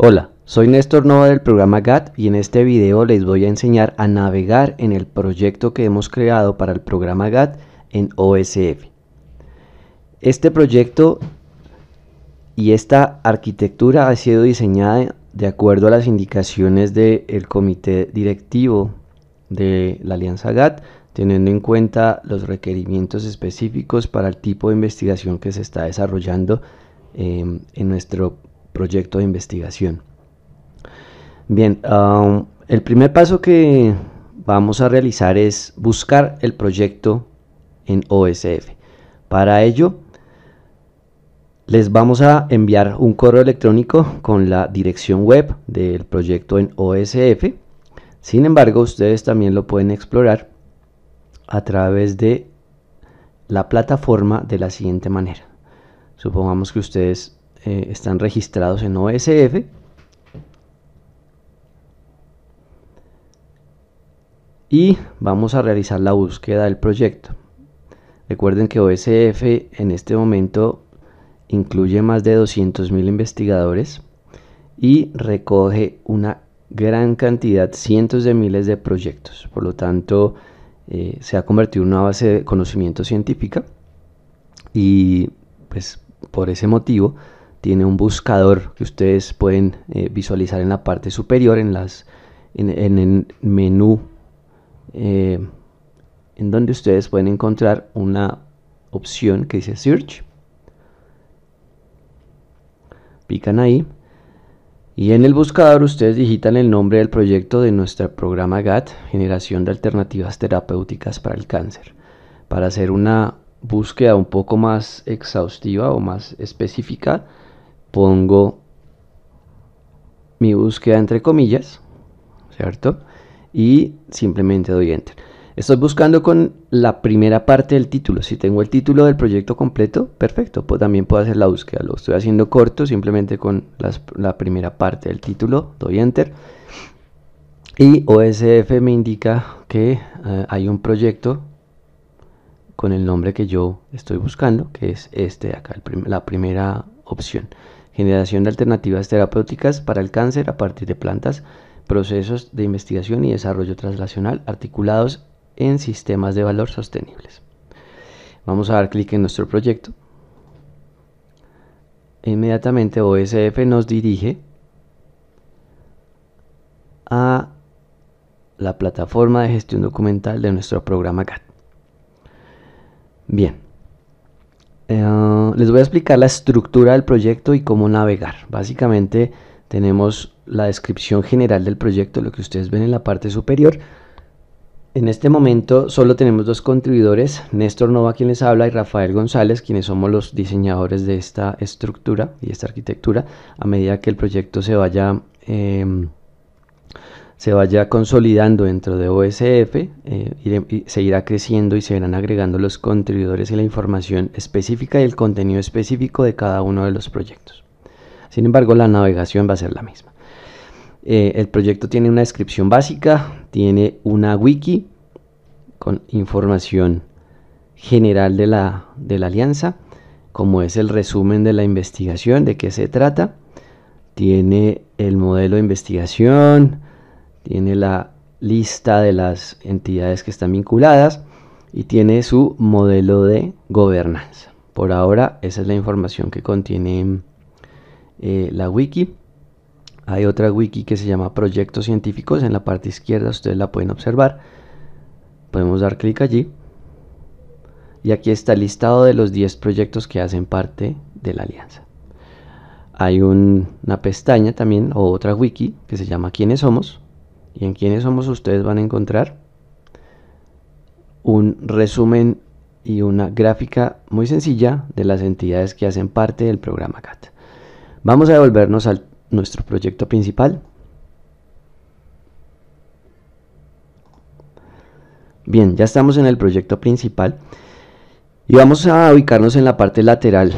Hola, soy Néstor Nova del programa GAT y en este video les voy a enseñar a navegar en el proyecto que hemos creado para el programa GAT en OSF. Este proyecto y esta arquitectura ha sido diseñada de acuerdo a las indicaciones del comité directivo de la Alianza GAT, teniendo en cuenta los requerimientos específicos para el tipo de investigación que se está desarrollando eh, en nuestro proyecto de investigación. Bien, um, el primer paso que vamos a realizar es buscar el proyecto en OSF. Para ello, les vamos a enviar un correo electrónico con la dirección web del proyecto en OSF. Sin embargo, ustedes también lo pueden explorar a través de la plataforma de la siguiente manera. Supongamos que ustedes eh, están registrados en OSF. Y vamos a realizar la búsqueda del proyecto. Recuerden que OSF en este momento incluye más de 200.000 investigadores y recoge una gran cantidad, cientos de miles de proyectos. Por lo tanto, eh, se ha convertido en una base de conocimiento científica y pues por ese motivo tiene un buscador que ustedes pueden eh, visualizar en la parte superior, en, el menú, eh, en donde ustedes pueden encontrar una opción que dice Search. Pican ahí. Y en el buscador ustedes digitan el nombre del proyecto de nuestro programa GAT, Generación de Alternativas Terapéuticas para el Cáncer, para hacer una búsqueda un poco más exhaustiva o más específica pongo mi búsqueda entre comillas, ¿cierto? Y simplemente doy enter. Estoy buscando con la primera parte del título. Si tengo el título del proyecto completo, perfecto, también puedo hacer la búsqueda. Lo estoy haciendo corto, simplemente con la primera parte del título, doy enter. Y OSF me indica que eh, hay un proyecto con el nombre que yo estoy buscando, que es este de acá, la primera opción generación de alternativas terapéuticas para el cáncer a partir de plantas, procesos de investigación y desarrollo translacional articulados en sistemas de valor sostenibles. Vamos a dar clic en nuestro proyecto. Inmediatamente OSF nos dirige a la plataforma de gestión documental de nuestro programa CAT. Bien. Em, les voy a explicar la estructura del proyecto y cómo navegar. Básicamente tenemos la descripción general del proyecto, lo que ustedes ven en la parte superior. En este momento solo tenemos dos contribuidores, Néstor Nova quien les habla y Rafael González, quienes somos los diseñadores de esta estructura y esta arquitectura. A medida que el proyecto se vaya em, se vaya consolidando dentro de OSF, eh, seguirá creciendo y se irán agregando los contribuidores y la información específica y el contenido específico de cada uno de los proyectos. Sin embargo, la navegación va a ser la misma. Eh, el proyecto tiene una descripción básica, tiene una wiki con información general de la, de la alianza, como es el resumen de la investigación, de qué se trata, tiene el modelo de investigación, tiene la lista de las entidades que están vinculadas y tiene su modelo de gobernanza. Por ahora esa es la información que contiene eh, la wiki. Hay otra wiki que se llama Proyectos Científicos. En la parte izquierda ustedes la pueden observar. Podemos dar clic allí. Y aquí está el listado de los 10 proyectos que hacen parte de la alianza. Hay una pestaña también o otra wiki que se llama ¿Quiénes somos? ¿Y en quiénes somos ustedes van a encontrar? Un resumen y una gráfica muy sencilla de las entidades que hacen parte del programa CAT. Vamos a devolvernos a nuestro proyecto principal. Bien, ya estamos en el proyecto principal y vamos a ubicarnos en la parte lateral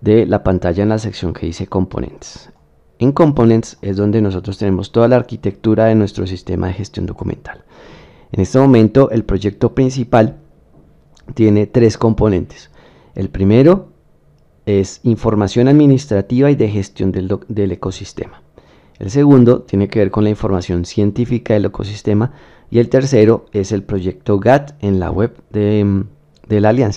de la pantalla en la sección que dice componentes en Components es donde nosotros tenemos toda la arquitectura de nuestro sistema de gestión documental. En este momento el proyecto principal tiene tres componentes. El primero es información administrativa y de gestión del, ecosistema. El segundo tiene que ver con la información científica del ecosistema y el tercero es el proyecto GATT en la web de la alianza.